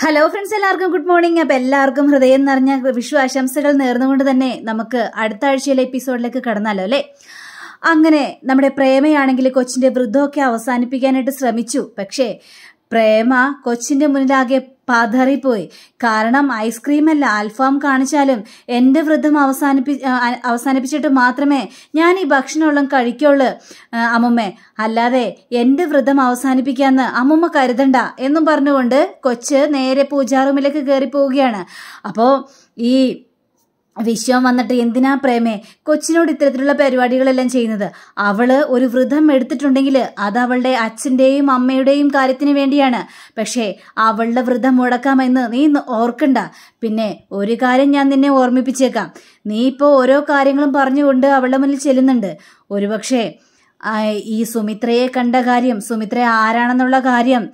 hello friends എല്ലാവർക്കും good morning അപ്പം എല്ലാവർക്കും ഹൃദയം നിറഞ്ഞ വിഷു ആശംസകൾ നേർന്നുകൊണ്ട് തന്നെ നമുക്ക് അടുത്ത ആഴ്ചയിലെ എപ്പിസോഡിലേക്ക് കടന്നാലോ അല്ലേ അങ്ങനെ നമ്മുടെ പ്രേമയാണെങ്കിൽ കൊച്ചിന്റെ വൃദ്ധമൊക്കെ അവസാനിപ്പിക്കാനായിട്ട് ശ്രമിച്ചു പക്ഷേ പ്രേമ കൊച്ചിന്റെ മുന്നിലാകെ പതറിപ്പോയി കാരണം ഐസ്ക്രീമല്ല അൽഫാം കാണിച്ചാലും എൻ്റെ വ്രതം അവസാനിപ്പി അവസാനിപ്പിച്ചിട്ട് മാത്രമേ ഞാൻ ഈ ഭക്ഷണമുള്ള കഴിക്കുള്ളൂ അമ്മുമ്മേ അല്ലാതെ എൻ്റെ വ്രതം അവസാനിപ്പിക്കാന്ന് അമ്മമ്മ കരുതണ്ട എന്നും പറഞ്ഞുകൊണ്ട് കൊച്ച് നേരെ പൂജാറൂമിലേക്ക് കയറി പോവുകയാണ് അപ്പോൾ ഈ വിശ്വം വന്നിട്ട് എന്തിനാ പ്രേമേ കൊച്ചിനോട് ഇത്തരത്തിലുള്ള പരിപാടികളെല്ലാം ചെയ്യുന്നത് അവള് ഒരു വ്രതം എടുത്തിട്ടുണ്ടെങ്കിൽ അത് അവളുടെ അച്ഛന്റെയും അമ്മയുടെയും കാര്യത്തിന് വേണ്ടിയാണ് പക്ഷേ അവളുടെ വ്രതം മുടക്കാമെന്ന് നീ ഓർക്കണ്ട പിന്നെ ഒരു കാര്യം ഞാൻ നിന്നെ ഓർമ്മിപ്പിച്ചേക്കാം നീ ഇപ്പോൾ ഓരോ കാര്യങ്ങളും പറഞ്ഞുകൊണ്ട് അവളുടെ മുന്നിൽ ചെല്ലുന്നുണ്ട് ഒരുപക്ഷെ ഈ സുമിത്രയെ കണ്ട കാര്യം സുമിത്ര ആരാണെന്നുള്ള കാര്യം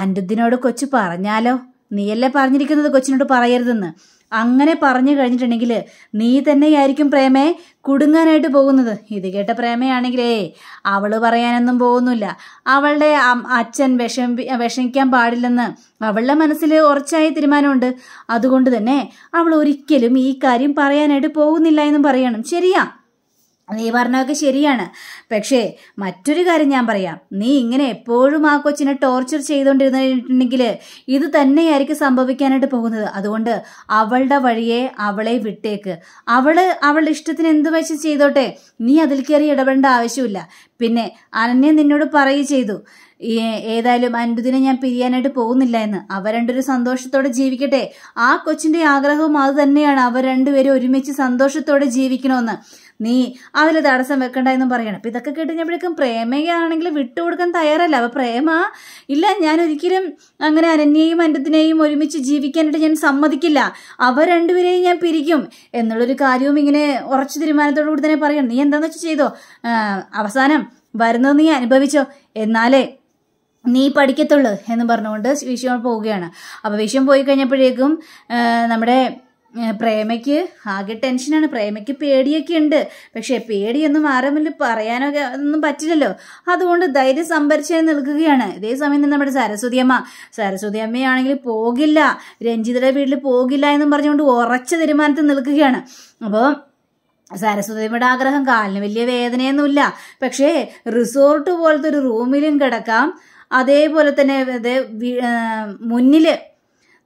അൻഡുദ്ദിനോട് കൊച്ചു പറഞ്ഞാലോ നീയല്ലേ പറഞ്ഞിരിക്കുന്നത് കൊച്ചിനോട് പറയരുതെന്ന് അങ്ങനെ പറഞ്ഞു കഴിഞ്ഞിട്ടുണ്ടെങ്കിൽ നീ തന്നെയായിരിക്കും പ്രേമയെ കുടുങ്ങാനായിട്ട് പോകുന്നത് ഇത് കേട്ട പ്രേമയാണെങ്കിലേ അവൾ പറയാനൊന്നും പോകുന്നില്ല അവളുടെ അച്ഛൻ വിഷം വിഷമിക്കാൻ പാടില്ലെന്ന് അവളുടെ മനസ്സിൽ ഉറച്ചായ തീരുമാനമുണ്ട് അതുകൊണ്ട് തന്നെ അവൾ ഒരിക്കലും ഈ കാര്യം പറയാനായിട്ട് പോകുന്നില്ല എന്നും പറയണം ശരിയാ നീ പറഞ്ഞതൊക്കെ ശരിയാണ് പക്ഷേ മറ്റൊരു കാര്യം ഞാൻ പറയാം നീ ഇങ്ങനെ എപ്പോഴും ആ കൊച്ചിനെ ടോർച്ചർ ചെയ്തുകൊണ്ടിരുന്നിട്ടുണ്ടെങ്കിൽ ഇത് തന്നെയായിരിക്കും സംഭവിക്കാനായിട്ട് പോകുന്നത് അതുകൊണ്ട് അവളുടെ വഴിയെ അവളെ വിട്ടേക്ക് അവള് അവളുടെ ഇഷ്ടത്തിന് എന്ത് വെച്ച് ചെയ്തോട്ടെ നീ അതിൽ കയറി ഇടപെടേണ്ട ആവശ്യമില്ല പിന്നെ അനന്യ നിന്നോട് പറയുക ചെയ്തു ഏതായാലും അൻപതിനെ ഞാൻ പിരിയാനായിട്ട് പോകുന്നില്ല എന്ന് അവ രണ്ടൊരു സന്തോഷത്തോടെ ജീവിക്കട്ടെ ആ കൊച്ചിന്റെ ആഗ്രഹവും അത് തന്നെയാണ് അവർ രണ്ടുപേരും ഒരുമിച്ച് സന്തോഷത്തോടെ ജീവിക്കണമെന്ന് നീ അതിൽ തടസ്സം വെക്കണ്ട എന്നും പറയണം അപ്പം ഇതൊക്കെ കേട്ടുകഴിഞ്ഞപ്പോഴേക്കും പ്രേമയാണെങ്കിൽ വിട്ടുകൊടുക്കാൻ തയ്യാറല്ല അപ്പം പ്രേമ ഇല്ല ഞാൻ ഒരിക്കലും അങ്ങനെ അനന്യയും അനന്തത്തിനെയും ഒരുമിച്ച് ജീവിക്കാനായിട്ട് ഞാൻ സമ്മതിക്കില്ല അവർ രണ്ടുപേരെയും ഞാൻ പിരിക്കും എന്നുള്ളൊരു കാര്യവും ഇങ്ങനെ ഉറച്ചു തീരുമാനത്തോടു കൂടി തന്നെ പറയണം നീ എന്താണെന്ന് വെച്ചാൽ ചെയ്തോ അവസാനം വരുന്നത് നീ അനുഭവിച്ചോ എന്നാലേ നീ പഠിക്കത്തുള്ളൂ എന്ന് പറഞ്ഞുകൊണ്ട് വിഷയം പോവുകയാണ് അപ്പോൾ വിഷയം പോയി കഴിഞ്ഞപ്പോഴേക്കും നമ്മുടെ പ്രേമയ്ക്ക് ആകെ ടെൻഷനാണ് പ്രേമയ്ക്ക് പേടിയൊക്കെ ഉണ്ട് പക്ഷേ പേടിയൊന്നും ആരമില്ല പറയാനൊക്കെ ഒന്നും പറ്റില്ലല്ലോ അതുകൊണ്ട് ധൈര്യം സംഭരിച്ചായി നിൽക്കുകയാണ് ഇതേ സമയം തന്നെ നമ്മുടെ സരസ്വതി അമ്മ സരസ്വതി അമ്മയാണെങ്കിൽ പോകില്ല രഞ്ജിതയുടെ വീട്ടിൽ പോകില്ല എന്നും പറഞ്ഞുകൊണ്ട് ഉറച്ച തീരുമാനത്തിൽ നിൽക്കുകയാണ് അപ്പോൾ സരസ്വതിയുടെ ആഗ്രഹം കാലിന് വലിയ വേദനയൊന്നുമില്ല പക്ഷേ റിസോർട്ട് പോലത്തെ ഒരു റൂമിലും കിടക്കാം അതേപോലെ തന്നെ മുന്നിൽ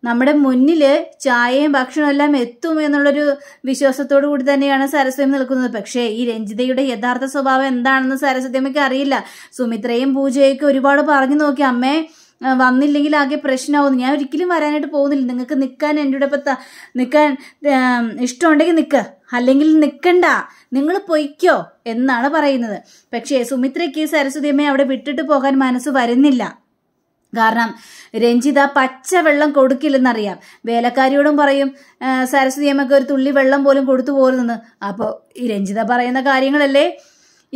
നമ്മുടെ മുന്നിൽ ചായയും ഭക്ഷണവും എല്ലാം എത്തും എന്നുള്ളൊരു വിശ്വാസത്തോടു കൂടി തന്നെയാണ് സരസ്വതി നിൽക്കുന്നത് പക്ഷേ ഈ രഞ്ജിതയുടെ യഥാർത്ഥ സ്വഭാവം എന്താണെന്ന് സരസ്വതി അമ്മയ്ക്ക് അറിയില്ല സുമിത്രയും പൂജയൊക്കെ ഒരുപാട് പറഞ്ഞു നോക്കി അമ്മേ വന്നില്ലെങ്കിൽ ആകെ പ്രശ്നമാവും ഞാൻ ഒരിക്കലും വരാനായിട്ട് പോകുന്നില്ല നിങ്ങൾക്ക് നിൽക്കാൻ എൻ്റെ കൂടെ ഇപ്പം നിൽക്കാൻ ഇഷ്ടമുണ്ടെങ്കിൽ നിൽക്കുക അല്ലെങ്കിൽ നിൽക്കണ്ട നിങ്ങൾ പൊയ്ക്കോ എന്നാണ് പറയുന്നത് പക്ഷേ സുമിത്രയ്ക്ക് സരസ്വതിയമ്മയെ അവിടെ വിട്ടിട്ട് പോകാൻ മനസ്സ് വരുന്നില്ല കാരണം രഞ്ജിത പച്ചവെള്ളം കൊടുക്കില്ലെന്നറിയാം വേലക്കാരിയോടും പറയും സരസ്വതി അമ്മയ്ക്ക് ഒരു തുള്ളി വെള്ളം പോലും കൊടുത്തു പോരുന്നെന്ന് അപ്പോൾ ഈ രഞ്ജിത പറയുന്ന കാര്യങ്ങളല്ലേ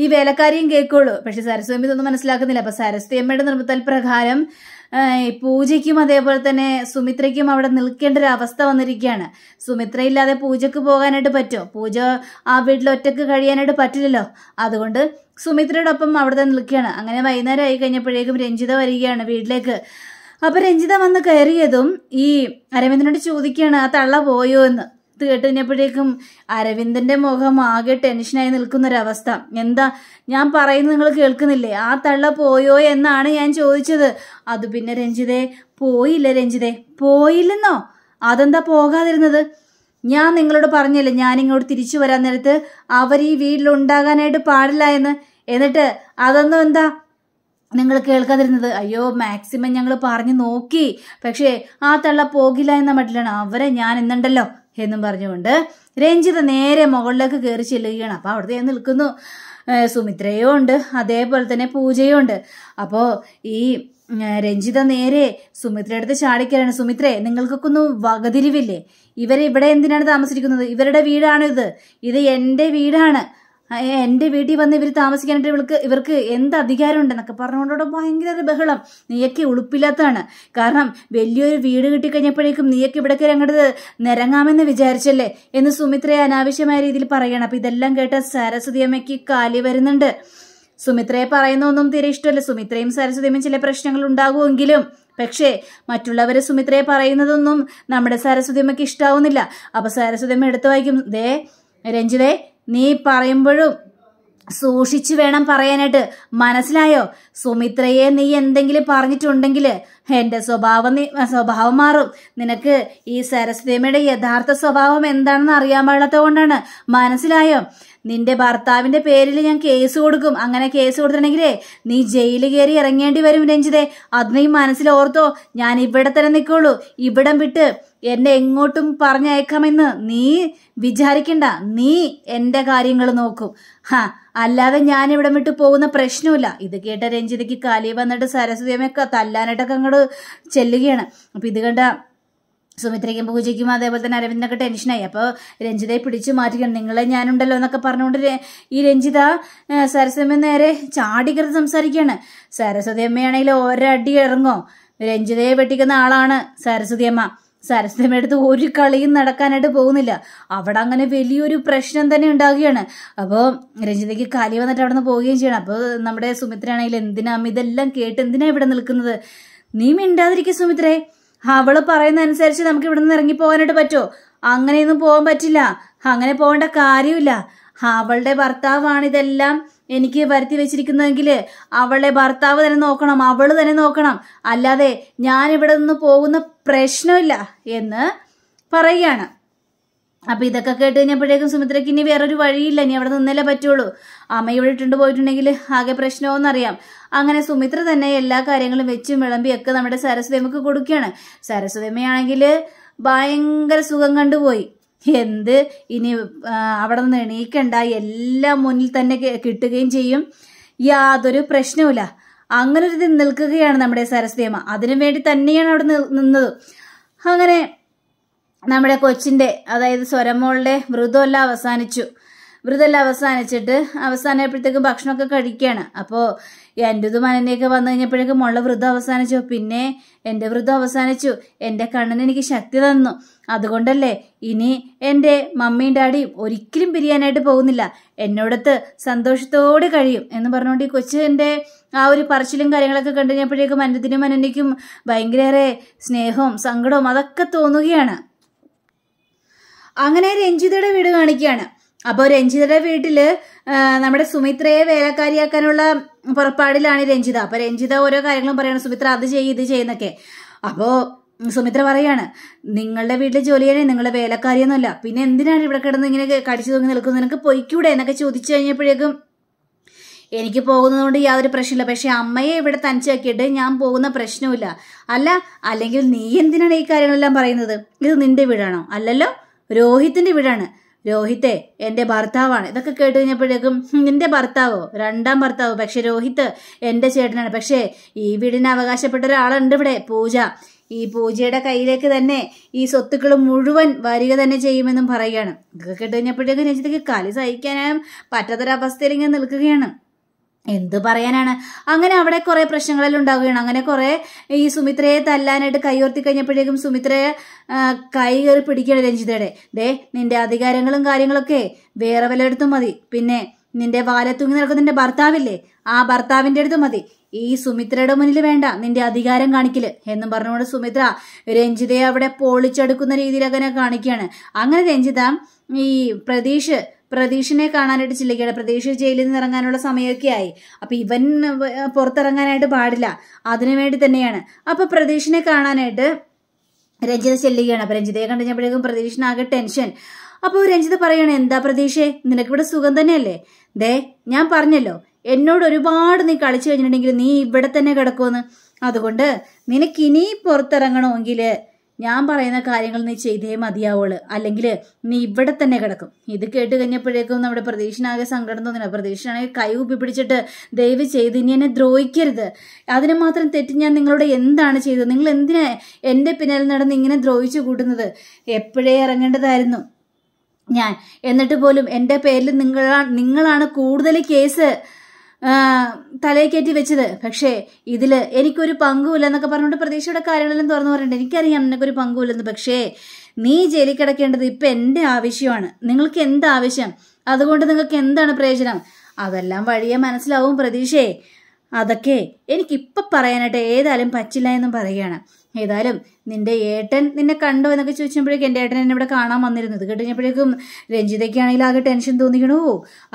ഈ വേലക്കാരിയും കേൾക്കുള്ളൂ പക്ഷെ സരസ്വതി അമ്മ ഇതൊന്നും മനസ്സിലാക്കുന്നില്ല അപ്പൊ സരസ്വതി അമ്മയുടെ നിർബന്ധ പ്രകാരം പൂജയ്ക്കും അതേപോലെ തന്നെ സുമിത്രയ്ക്കും അവിടെ നിൽക്കേണ്ട ഒരു അവസ്ഥ വന്നിരിക്കുകയാണ് സുമിത്ര ഇല്ലാതെ പൂജയ്ക്ക് പോകാനായിട്ട് പറ്റുമോ പൂജ ആ വീട്ടിൽ ഒറ്റക്ക് കഴിയാനായിട്ട് പറ്റില്ലല്ലോ അതുകൊണ്ട് സുമിത്രയോടൊപ്പം അവിടെ നിൽക്കുകയാണ് അങ്ങനെ വൈകുന്നേരം ആയി കഴിഞ്ഞപ്പോഴേക്കും രഞ്ജിത വരികയാണ് വീട്ടിലേക്ക് അപ്പം രഞ്ജിത വന്ന് കയറിയതും ഈ അരവിന്ദനോട് ചോദിക്കുകയാണ് ആ തള്ള പോയോ എന്ന് ഇത് കേട്ട് കഴിഞ്ഞപ്പോഴേക്കും അരവിന്ദന്റെ മുഖം ആകെ ടെൻഷനായി നിൽക്കുന്നൊരവസ്ഥ എന്താ ഞാൻ പറയുന്നത് നിങ്ങൾ കേൾക്കുന്നില്ലേ ആ തള്ള പോയോ എന്നാണ് ഞാൻ ചോദിച്ചത് അത് പിന്നെ രഞ്ജിതേ പോയില്ല രഞ്ജിതേ പോയില്ലെന്നോ അതെന്താ പോകാതിരുന്നത് ഞാൻ നിങ്ങളോട് പറഞ്ഞില്ലേ ഞാനിങ്ങോട്ട് തിരിച്ചു വരാൻ നേരത്ത് അവർ ഈ ഉണ്ടാകാനായിട്ട് പാടില്ല എന്ന് എന്നിട്ട് അതൊന്നും എന്താ നിങ്ങൾ കേൾക്കാതിരുന്നത് അയ്യോ മാക്സിമം ഞങ്ങൾ പറഞ്ഞു നോക്കി പക്ഷേ ആ തള്ള പോകില്ല എന്ന മട്ടിലാണ് അവരെ ഞാൻ എന്നുണ്ടല്ലോ എന്നും പറഞ്ഞുകൊണ്ട് രഞ്ജിത നേരെ മുകളിലേക്ക് കയറി ചെല്ലുകയാണ് അപ്പോൾ അവിടുത്തെ നിൽക്കുന്നു സുമിത്രയും ഉണ്ട് അതേപോലെ തന്നെ പൂജയും ഉണ്ട് അപ്പോൾ ഈ രഞ്ജിത നേരെ സുമിത്രയുടെ അടുത്ത് ചാടിക്കലാണ് സുമിത്രേ നിങ്ങൾക്കൊക്കെ ഒന്ന് വകതിരിവില്ലേ ഇവരെ ഇവിടെ എന്തിനാണ് താമസിക്കുന്നത് ഇവരുടെ വീടാണ് ഇത് ഇത് എൻ്റെ വീടാണ് എൻ്റെ വീട്ടിൽ വന്ന് ഇവർ താമസിക്കാനായിട്ട് ഇവൾക്ക് ഇവർക്ക് എന്ത് അധികാരമുണ്ടെന്നൊക്കെ പറഞ്ഞുകൊണ്ടോ ഭയങ്കര ബഹളം നീയൊക്കെ ഉളുപ്പില്ലാത്തതാണ് കാരണം വലിയൊരു വീട് കിട്ടിക്കഴിഞ്ഞപ്പോഴേക്കും നീയൊക്കെ ഇവിടെ കയറി അങ്ങോട്ട് നിരങ്ങാമെന്ന് വിചാരിച്ചല്ലേ എന്ന് സുമിത്രയെ അനാവശ്യമായ രീതിയിൽ പറയണം അപ്പൊ ഇതെല്ലാം കേട്ട സരസ്വതി അമ്മയ്ക്ക് കാലി വരുന്നുണ്ട് സുമിത്രയെ പറയുന്ന ഒന്നും തീരെ ഇഷ്ടമല്ല സുമിത്രയും സരസ്വതിയും ചില പ്രശ്നങ്ങൾ ഉണ്ടാകുമെങ്കിലും പക്ഷേ മറ്റുള്ളവര് സുമിത്രയെ പറയുന്നതൊന്നും നമ്മുടെ സരസ്വതിയമ്മയ്ക്ക് ഇഷ്ടാവുന്നില്ല അപ്പൊ സരസ്വതിയമ്മ എടുത്തു വായിക്കും ദേ രഞ്ജിതേ നീ പറയുമ്പോഴും സൂക്ഷിച്ചു വേണം പറയാനായിട്ട് മനസ്സിലായോ സുമിത്രയെ നീ എന്തെങ്കിലും പറഞ്ഞിട്ടുണ്ടെങ്കിൽ എൻ്റെ സ്വഭാവം നീ സ്വഭാവം മാറും നിനക്ക് ഈ സരസ്വതിയമ്മയുടെ യഥാർത്ഥ സ്വഭാവം എന്താണെന്ന് അറിയാൻ പാടാത്തത് കൊണ്ടാണ് മനസ്സിലായോ നിന്റെ ഭർത്താവിന്റെ പേരിൽ ഞാൻ കേസ് കൊടുക്കും അങ്ങനെ കേസ് കൊടുത്തിട്ടുണ്ടെങ്കിലേ നീ ജയിലിൽ കയറി ഇറങ്ങേണ്ടി വരും രഞ്ജിതേ അത് നീ മനസ്സിൽ ഓർത്തോ ഞാൻ ഇവിടെ തന്നെ നിൽക്കുള്ളൂ ഇവിടം വിട്ട് എന്നെ എങ്ങോട്ടും പറഞ്ഞയക്കാമെന്ന് നീ വിചാരിക്കണ്ട നീ എന്റെ കാര്യങ്ങൾ നോക്കും ഹാ അല്ലാതെ ഞാൻ ഇവിടെ വിട്ട് പോകുന്ന പ്രശ്നമില്ല ഇത് കേട്ട രഞ്ജിതയ്ക്ക് കലി വന്നിട്ട് സരസ്വതിയമ്മയൊക്കെ തല്ലാനായിട്ടൊക്കെ അങ്ങോട്ട് ചെല്ലുകയാണ് അപ്പൊ ഇത് കണ്ട സുമിത്രയ്ക്കും പൂജയ്ക്കും അതേപോലെ തന്നെ അരവിന്ദനൊക്കെ ടെൻഷനായി അപ്പോൾ രഞ്ജിതയെ പിടിച്ചു മാറ്റിക്കണം നിങ്ങളെ ഞാനുണ്ടല്ലോ എന്നൊക്കെ പറഞ്ഞുകൊണ്ട് ഈ രഞ്ജിത സരസ്വതി നേരെ ചാടിക്കരുത് സംസാരിക്കുകയാണ് സരസ്വതി അമ്മയാണെങ്കിൽ ഒരടി ഇറങ്ങോ രഞ്ജിതയെ വെട്ടിക്കുന്ന ആളാണ് സരസ്വതി അമ്മ സരസ്വതിയുടെ അടുത്ത് ഒരു കളിയും നടക്കാനായിട്ട് പോകുന്നില്ല അവിടെ അങ്ങനെ വലിയൊരു പ്രശ്നം തന്നെ ഉണ്ടാകുകയാണ് അപ്പോൾ രഞ്ജിതയ്ക്ക് കാലി വന്നിട്ട് അവിടെ നിന്ന് പോവുകയും ചെയ്യണം അപ്പോൾ നമ്മുടെ സുമിത്രയാണെങ്കിൽ എന്തിനാ ഇതെല്ലാം കേട്ട് എന്തിനാ ഇവിടെ നിൽക്കുന്നത് നീ മിണ്ടാതിരിക്കുക സുമിത്രേ അവള് അനുസരിച്ച് നമുക്ക് ഇവിടെ നിന്ന് പോകാനായിട്ട് പറ്റുമോ അങ്ങനെയൊന്നും പോകാൻ പറ്റില്ല അങ്ങനെ പോകേണ്ട കാര്യമില്ല അവളുടെ ഭർത്താവാണ് ഇതെല്ലാം എനിക്ക് വരുത്തി വെച്ചിരിക്കുന്നതെങ്കിൽ അവളെ ഭർത്താവ് തന്നെ നോക്കണം അവൾ തന്നെ നോക്കണം അല്ലാതെ ഞാൻ ഇവിടെ നിന്ന് പോകുന്ന പ്രശ്നമില്ല എന്ന് പറയുകയാണ് അപ്പൊ ഇതൊക്കെ കേട്ട് കഴിഞ്ഞപ്പോഴേക്കും സുമിത്രയ്ക്ക് ഇനി വേറൊരു വഴിയില്ല ഇനി അവിടെ നിന്നല്ലേ പറ്റുള്ളൂ അമ്മയോട് ഇട്ടുണ്ട് പോയിട്ടുണ്ടെങ്കിൽ ആകെ അറിയാം അങ്ങനെ സുമിത്ര തന്നെ എല്ലാ കാര്യങ്ങളും വെച്ചും വിളമ്പിയൊക്കെ നമ്മുടെ സരസ്വതിമക്ക് കൊടുക്കുകയാണ് സരസ്വതിയമ്മയാണെങ്കിൽ ഭയങ്കര സുഖം കണ്ടുപോയി എന്ത് ഇനി അവിടെ നിന്ന് എണീക്കണ്ട എല്ലാം മുന്നിൽ തന്നെ കിട്ടുകയും ചെയ്യും യാതൊരു പ്രശ്നവുമില്ല അങ്ങനെ ഒരു ഇത് നിൽക്കുകയാണ് നമ്മുടെ സരസ്വതിമ അതിനു വേണ്ടി തന്നെയാണ് അവിടെ നിന്നത് അങ്ങനെ നമ്മുടെ കൊച്ചിൻ്റെ അതായത് സ്വരമോളുടെ മൃദുവെല്ലാം അവസാനിച്ചു വ്രതെല്ലാം അവസാനിച്ചിട്ട് അവസാനമായപ്പോഴത്തേക്കും ഭക്ഷണമൊക്കെ കഴിക്കുകയാണ് അപ്പോൾ എൻ്റെതും അനന്യൊക്കെ വന്നു കഴിഞ്ഞപ്പോഴേക്കും മുള്ള വ്രതം അവസാനിച്ചു പിന്നെ എൻ്റെ വ്രതം അവസാനിച്ചു എൻ്റെ കണ്ണന് എനിക്ക് ശക്തി തന്നു അതുകൊണ്ടല്ലേ ഇനി എൻ്റെ മമ്മിയും ഡാഡിയും ഒരിക്കലും പിരിയാനായിട്ട് പോകുന്നില്ല എന്നോടത്ത് സന്തോഷത്തോടെ കഴിയും എന്ന് പറഞ്ഞുകൊണ്ട് ഈ എൻ്റെ ആ ഒരു പറച്ചിലും കാര്യങ്ങളൊക്കെ കണ്ടു കഴിഞ്ഞപ്പോഴേക്കും അനന്തിനും അനന്യയ്ക്കും ഭയങ്കരേറെ സ്നേഹവും സങ്കടവും അതൊക്കെ തോന്നുകയാണ് അങ്ങനെ രഞ്ജിതയുടെ വീട് കാണിക്കുകയാണ് അപ്പോൾ രഞ്ജിതയുടെ വീട്ടിൽ നമ്മുടെ സുമിത്രയെ വേലക്കാരിയാക്കാനുള്ള പുറപ്പാടിലാണ് രഞ്ജിത അപ്പോൾ രഞ്ജിത ഓരോ കാര്യങ്ങളും പറയണം സുമിത്ര അത് ചെയ്യും ഇത് ചെയ്യുന്നൊക്കെ അപ്പോൾ സുമിത്ര പറയാണ് നിങ്ങളുടെ വീട്ടിൽ ജോലി ചെയ്യണേ നിങ്ങളുടെ വേലക്കാരിയൊന്നുമല്ല പിന്നെ എന്തിനാണ് ഇവിടെ കിടന്ന് ഇങ്ങനെ കടിച്ചു തൂങ്ങി നിൽക്കുന്നത് നിനക്ക് പൊയ്ക്കൂടെ എന്നൊക്കെ ചോദിച്ചു കഴിഞ്ഞപ്പോഴേക്കും എനിക്ക് പോകുന്നതുകൊണ്ട് യാതൊരു പ്രശ്നമില്ല പക്ഷെ അമ്മയെ ഇവിടെ തനിച്ചാക്കിയിട്ട് ഞാൻ പോകുന്ന പ്രശ്നമില്ല അല്ല അല്ലെങ്കിൽ നീ എന്തിനാണ് ഈ കാര്യങ്ങളെല്ലാം പറയുന്നത് ഇത് നിന്റെ വീടാണോ അല്ലല്ലോ രോഹിത്തിന്റെ വീടാണ് രോഹിത്തെ എൻ്റെ ഭർത്താവാണ് ഇതൊക്കെ കേട്ട് കഴിഞ്ഞപ്പോഴേക്കും നിന്റെ ഭർത്താവോ രണ്ടാം ഭർത്താവോ പക്ഷെ രോഹിത്ത് എൻ്റെ ചേട്ടനാണ് പക്ഷേ ഈ വീടിന് അവകാശപ്പെട്ട ഒരാളുണ്ട് ഇവിടെ പൂജ ഈ പൂജയുടെ കയ്യിലേക്ക് തന്നെ ഈ സ്വത്തുക്കൾ മുഴുവൻ വരിക തന്നെ ചെയ്യുമെന്നും പറയുകയാണ് ഇതൊക്കെ കേട്ട് കഴിഞ്ഞപ്പോഴേക്കും രഞ്ജിത്തേക്ക് കലി സഹിക്കാനും പറ്റാത്തൊരവസ്ഥയിൽ ഇങ്ങനെ നിൽക്കുകയാണ് എന്ത് പറയാനാണ് അങ്ങനെ അവിടെ കുറേ പ്രശ്നങ്ങളെല്ലാം ഉണ്ടാവുകയാണ് അങ്ങനെ കുറേ ഈ സുമിത്രയെ തല്ലാനായിട്ട് കൈയോർത്തി കഴിഞ്ഞപ്പോഴേക്കും സുമിത്രയെ കൈ കയറി പിടിക്കണം രഞ്ജിതയുടെ ദേ നിന്റെ അധികാരങ്ങളും കാര്യങ്ങളൊക്കെ വേറെ എടുത്തും മതി പിന്നെ നിന്റെ വാലത്തൂങ്ങി നടക്കുന്ന നിന്റെ ഭർത്താവില്ലേ ആ ഭർത്താവിന്റെ അടുത്ത് മതി ഈ സുമിത്രയുടെ മുന്നിൽ വേണ്ട നിന്റെ അധികാരം കാണിക്കല് എന്നും പറഞ്ഞുകൊണ്ട് സുമിത്ര രഞ്ജിതയെ അവിടെ പൊളിച്ചെടുക്കുന്ന രീതിയിൽ അങ്ങനെ കാണിക്കുകയാണ് അങ്ങനെ രഞ്ജിത ഈ പ്രതീഷ് പ്രതീഷിനെ കാണാനായിട്ട് ചില്ലിക്കുകയാണ് പ്രതീഷ് ജയിലിൽ നിന്ന് ഇറങ്ങാനുള്ള സമയമൊക്കെ ആയി അപ്പം ഇവൻ പുറത്തിറങ്ങാനായിട്ട് പാടില്ല അതിനു വേണ്ടി തന്നെയാണ് അപ്പം പ്രതീഷിനെ കാണാനായിട്ട് രഞ്ജിത ചെല്ലുകയാണ് അപ്പം രഞ്ജിതയെ കണ്ടുകഴിഞ്ഞപ്പോഴേക്കും പ്രതീഷിനാകെ ടെൻഷൻ അപ്പോൾ രഞ്ജിത പറയണേ എന്താ പ്രതീക്ഷേ നിനക്കിവിടെ സുഖം തന്നെയല്ലേ ദേ ഞാൻ പറഞ്ഞല്ലോ എന്നോട് ഒരുപാട് നീ കളിച്ചു കഴിഞ്ഞിട്ടുണ്ടെങ്കിൽ നീ ഇവിടെ തന്നെ കിടക്കുമെന്ന് അതുകൊണ്ട് നിനക്കിനി പുറത്തിറങ്ങണമെങ്കിൽ ഞാൻ പറയുന്ന കാര്യങ്ങൾ നീ ചെയ്തേ മതിയാവുള്ളൂ അല്ലെങ്കിൽ നീ ഇവിടെ തന്നെ കിടക്കും ഇത് കേട്ട് കഴിഞ്ഞപ്പോഴേക്കും നമ്മുടെ പ്രതീക്ഷനാകെ സങ്കടം തോന്നില്ല പ്രതീക്ഷനാണെങ്കിൽ കൈ പിടിച്ചിട്ട് ദയവ് ചെയ്ത് ഇനി എന്നെ ദ്രോഹിക്കരുത് അതിനെ മാത്രം തെറ്റ് ഞാൻ നിങ്ങളോട് എന്താണ് ചെയ്തത് നിങ്ങൾ എന്തിനാ എൻ്റെ പിന്നിൽ നടന്ന് ഇങ്ങനെ ദ്രോഹിച്ചു കൂട്ടുന്നത് എപ്പോഴേ ഇറങ്ങേണ്ടതായിരുന്നു ഞാൻ എന്നിട്ട് പോലും എൻ്റെ പേരിൽ നിങ്ങളാണ് നിങ്ങളാണ് കൂടുതൽ കേസ് തലയിൽ കയറ്റി വെച്ചത് പക്ഷേ ഇതിൽ എനിക്കൊരു പങ്കുമില്ല എന്നൊക്കെ പറഞ്ഞുകൊണ്ട് പ്രതീക്ഷയുടെ കാര്യങ്ങളെല്ലാം തുറന്നു പറഞ്ഞിട്ടുണ്ട് എനിക്കറിയാം നിനക്കൊരു പങ്കുമില്ലെന്ന് പക്ഷേ നീ ജയിലിൽ കിടക്കേണ്ടത് ഇപ്പം എൻ്റെ ആവശ്യമാണ് നിങ്ങൾക്ക് എന്താവശ്യം ആവശ്യം അതുകൊണ്ട് നിങ്ങൾക്ക് എന്താണ് പ്രയോജനം അതെല്ലാം വഴിയെ മനസ്സിലാവും പ്രതീക്ഷയെ അതൊക്കെ എനിക്കിപ്പം പറയാനായിട്ട് ഏതായാലും പറ്റില്ല എന്നും പറയുകയാണ് ഏതായാലും നിന്റെ ഏട്ടൻ നിന്നെ കണ്ടോ എന്നൊക്കെ ചോദിച്ചപ്പോഴേക്കും എൻ്റെ ഏട്ടൻ എന്നെ ഇവിടെ കാണാൻ വന്നിരുന്നു ഇത് കഴിഞ്ഞപ്പോഴേക്കും രഞ്ജിതയ്ക്കാണെങ്കിൽ ആകെ ടെൻഷൻ തോന്നിക്കണോ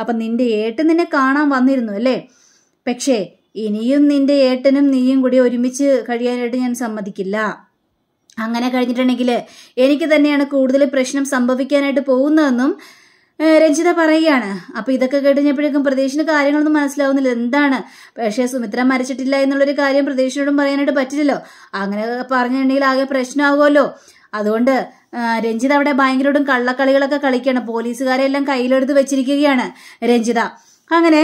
അപ്പം നിന്റെ ഏട്ടൻ നിന്നെ കാണാൻ വന്നിരുന്നു അല്ലേ പക്ഷേ ഇനിയും നിന്റെ ഏട്ടനും നീയും കൂടി ഒരുമിച്ച് കഴിയാനായിട്ട് ഞാൻ സമ്മതിക്കില്ല അങ്ങനെ കഴിഞ്ഞിട്ടുണ്ടെങ്കിൽ എനിക്ക് തന്നെയാണ് കൂടുതൽ പ്രശ്നം സംഭവിക്കാനായിട്ട് പോകുന്നതെന്നും രഞ്ജിത പറയുകയാണ് അപ്പോൾ ഇതൊക്കെ കേട്ടുകഴിഞ്ഞപ്പോഴേക്കും പ്രതീക്ഷിന് കാര്യങ്ങളൊന്നും മനസ്സിലാവുന്നില്ല എന്താണ് പക്ഷേ സുമിത്ര മരിച്ചിട്ടില്ല എന്നുള്ളൊരു കാര്യം പ്രതീക്ഷിനോടും പറയാനായിട്ട് പറ്റില്ലല്ലോ അങ്ങനെ പറഞ്ഞിട്ടുണ്ടെങ്കിൽ ആകെ പ്രശ്നമാകുമല്ലോ അതുകൊണ്ട് രഞ്ജിത അവിടെ ഭയങ്കരോടും കള്ളക്കളികളൊക്കെ കളിക്കുകയാണ് പോലീസുകാരെ എല്ലാം കയ്യിലെടുത്ത് വെച്ചിരിക്കുകയാണ് രഞ്ജിത അങ്ങനെ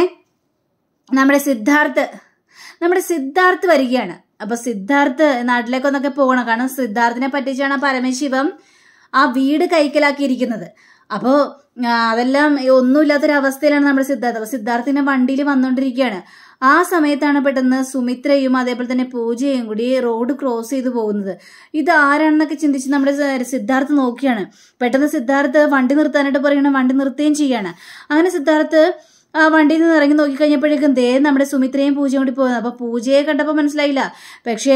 നമ്മുടെ സിദ്ധാർത്ഥ് നമ്മുടെ സിദ്ധാർത്ഥ് വരികയാണ് അപ്പൊ സിദ്ധാർത്ഥ് നാട്ടിലേക്കൊന്നൊക്കെ പോകണം കാരണം സിദ്ധാർത്ഥിനെ പറ്റിച്ചാണ് പരമശിവം ആ വീട് കൈക്കലാക്കിയിരിക്കുന്നത് അപ്പോൾ അതെല്ലാം ഒന്നുമില്ലാത്തൊരവസ്ഥയിലാണ് നമ്മുടെ സിദ്ധാർത്ഥ അപ്പൊ സിദ്ധാർത്ഥിനെ വണ്ടിയിൽ വന്നുകൊണ്ടിരിക്കുകയാണ് ആ സമയത്താണ് പെട്ടെന്ന് സുമിത്രയും അതേപോലെ തന്നെ പൂജയും കൂടി റോഡ് ക്രോസ് ചെയ്ത് പോകുന്നത് ഇത് ആരാണെന്നൊക്കെ ചിന്തിച്ച് നമ്മുടെ സിദ്ധാർത്ഥ് നോക്കിയാണ് പെട്ടെന്ന് സിദ്ധാർത്ഥ് വണ്ടി നിർത്താനായിട്ട് പറയണം വണ്ടി നിർത്തുകയും ചെയ്യാണ് അങ്ങനെ സിദ്ധാർത്ഥ് ആ വണ്ടിയിൽ നിന്ന് ഇറങ്ങി നോക്കിക്കഴിഞ്ഞപ്പോഴേക്കും ദേ നമ്മുടെ സുമിത്രയും പൂജയും കൂടി പോകുന്നത് അപ്പോൾ പൂജയെ കണ്ടപ്പോൾ മനസ്സിലായില്ല പക്ഷേ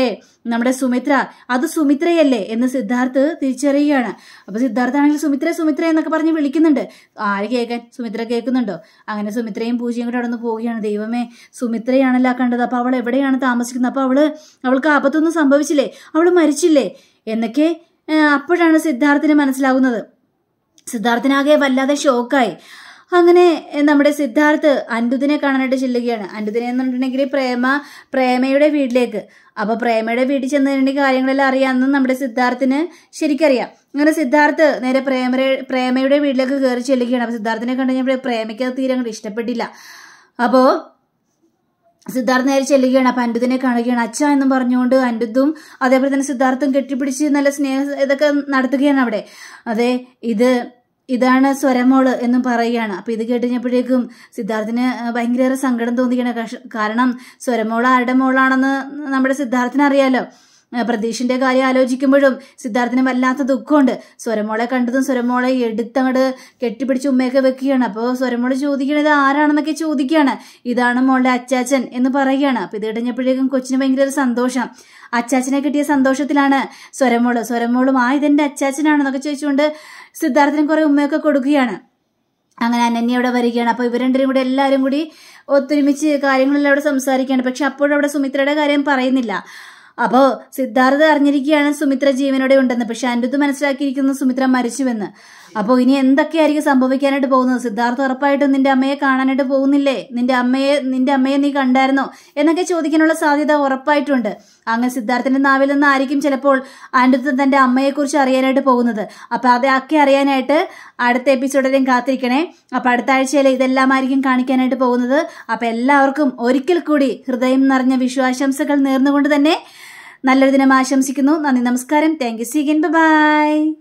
നമ്മുടെ സുമിത്ര അത് സുമിത്രയല്ലേ എന്ന് സിദ്ധാർത്ഥ് തിരിച്ചറിയുകയാണ് അപ്പോൾ സിദ്ധാർത്ഥാണെങ്കിൽ സുമിത്ര സുമിത്ര എന്നൊക്കെ പറഞ്ഞ് വിളിക്കുന്നുണ്ട് ആര് കേൾക്കാൻ സുമിത്ര കേൾക്കുന്നുണ്ടോ അങ്ങനെ സുമിത്രയും പൂജയും കൂടി അവിടെ നിന്ന് പോവുകയാണ് ദൈവമേ സുമിത്രയാണല്ലോ കണ്ടത് അപ്പോൾ അവൾ എവിടെയാണ് താമസിക്കുന്നത് അപ്പോൾ അവൾ അവൾക്ക് ആപത്തൊന്നും സംഭവിച്ചില്ലേ അവൾ മരിച്ചില്ലേ എന്നൊക്കെ അപ്പോഴാണ് സിദ്ധാർത്ഥിന് മനസ്സിലാകുന്നത് സിദ്ധാർത്ഥിനാകെ വല്ലാതെ ഷോക്കായി അങ്ങനെ നമ്മുടെ സിദ്ധാർത്ഥ് അൻഡുദിനെ കാണാനായിട്ട് ചെല്ലുകയാണ് അൻഡുദിനെ പറഞ്ഞിട്ടുണ്ടെങ്കിൽ പ്രേമ പ്രേമയുടെ വീട്ടിലേക്ക് അപ്പോൾ പ്രേമയുടെ വീട്ടിൽ ചെന്നതിൻ്റെ കാര്യങ്ങളെല്ലാം അറിയാമെന്ന് നമ്മുടെ സിദ്ധാർത്ഥിന് ശരിക്കറിയാം അങ്ങനെ സിദ്ധാർത്ഥ് നേരെ പ്രേമ പ്രേമയുടെ വീട്ടിലേക്ക് കയറി ചെല്ലുകയാണ് അപ്പോൾ സിദ്ധാർത്ഥിനെ കണ്ടു കഴിഞ്ഞാൽ പ്രേമയ്ക്ക് അത് തീരെ അങ്ങോട്ട് ഇഷ്ടപ്പെട്ടില്ല അപ്പോൾ സിദ്ധാർത്ഥ് നേരെ ചെല്ലുകയാണ് അപ്പൊ അൻഡുദിനെ കാണുകയാണ് അച്ഛ എന്നും പറഞ്ഞുകൊണ്ട് അൻഡുദും അതേപോലെ തന്നെ സിദ്ധാർത്ഥും കെട്ടിപ്പിടിച്ച് നല്ല സ്നേഹം ഇതൊക്കെ നടത്തുകയാണ് അവിടെ അതെ ഇത് ഇതാണ് സ്വരമോള് എന്നും പറയുകയാണ് അപ്പൊ ഇത് കേട്ടുകഴിഞ്ഞപ്പോഴേക്കും സിദ്ധാർത്ഥിന് ഭയങ്കര സങ്കടം തോന്നിയാണ് കാരണം സ്വരമോള് ആരുടെ മോളാണെന്ന് നമ്മുടെ സിദ്ധാർത്ഥിന് അറിയാലോ പ്രതീഷിന്റെ കാര്യം ആലോചിക്കുമ്പോഴും സിദ്ധാർത്ഥിന് വല്ലാത്ത ദുഃഖമുണ്ട് സ്വരമോളെ കണ്ടതും സ്വരമോളെ എടുത്തങ്ങട് കെട്ടിപ്പിടിച്ച് ഉമ്മയൊക്കെ വെക്കുകയാണ് അപ്പോൾ സ്വരമോള് ചോദിക്കണത് ഇത് ആരാണെന്നൊക്കെ ചോദിക്കുകയാണ് ഇതാണ് മോളുടെ അച്ചാച്ചൻ എന്ന് പറയുകയാണ് അപ്പോൾ ഇത് കഴിഞ്ഞപ്പോഴേക്കും കൊച്ചിന് ഭയങ്കര ഒരു സന്തോഷം അച്ചാച്ചനെ കിട്ടിയ സന്തോഷത്തിലാണ് സ്വരമോള് സ്വരമോളും ആ ഇതെന്റെ അച്ചാച്ചനാണെന്നൊക്കെ ചോദിച്ചുകൊണ്ട് സിദ്ധാർത്ഥിന് കുറേ ഉമ്മയൊക്കെ കൊടുക്കുകയാണ് അങ്ങനെ അനന്യ അവിടെ വരികയാണ് അപ്പോൾ ഇവർ രണ്ടുപേരും കൂടി എല്ലാവരും കൂടി ഒത്തൊരുമിച്ച് കാര്യങ്ങളെല്ലാം അവിടെ സംസാരിക്കുകയാണ് പക്ഷെ അപ്പോഴവിടെ അവിടെ സുമിത്രയുടെ കാര്യം പറയുന്നില്ല അപ്പോ സിദ്ധാർത്ഥ അറിഞ്ഞിരിക്കുകയാണ് സുമിത്ര ജീവനോടെ ഉണ്ടെന്ന് പക്ഷെ അനിരുദ്ധ് മനസ്സിലാക്കിയിരിക്കുന്നു സുമിത്ര മരിച്ചുവെന്ന് അപ്പൊ ഇനി എന്തൊക്കെയായിരിക്കും സംഭവിക്കാനായിട്ട് പോകുന്നത് സിദ്ധാർത്ഥ ഉറപ്പായിട്ടും നിന്റെ അമ്മയെ കാണാനായിട്ട് പോകുന്നില്ലേ നിന്റെ അമ്മയെ നിന്റെ അമ്മയെ നീ കണ്ടായിരുന്നോ എന്നൊക്കെ ചോദിക്കാനുള്ള സാധ്യത ഉറപ്പായിട്ടുണ്ട് അങ്ങനെ സിദ്ധാർത്ഥന്റെ നാവിൽ ആയിരിക്കും ചിലപ്പോൾ അനിരുദ്ധ് തന്റെ അമ്മയെക്കുറിച്ച് അറിയാനായിട്ട് പോകുന്നത് അപ്പൊ അതൊക്കെ അറിയാനായിട്ട് അടുത്ത എപ്പിസോഡിലും കാത്തിരിക്കണേ അപ്പോൾ അടുത്ത ആഴ്ചയിൽ ആയിരിക്കും കാണിക്കാനായിട്ട് പോകുന്നത് അപ്പോൾ എല്ലാവർക്കും ഒരിക്കൽ കൂടി ഹൃദയം നിറഞ്ഞ വിശ്വാസംസകൾ നേർന്നുകൊണ്ട് തന്നെ നല്ലൊരു ദിനം ആശംസിക്കുന്നു നന്ദി നമസ്കാരം താങ്ക് യു സീഗൻ ബൈ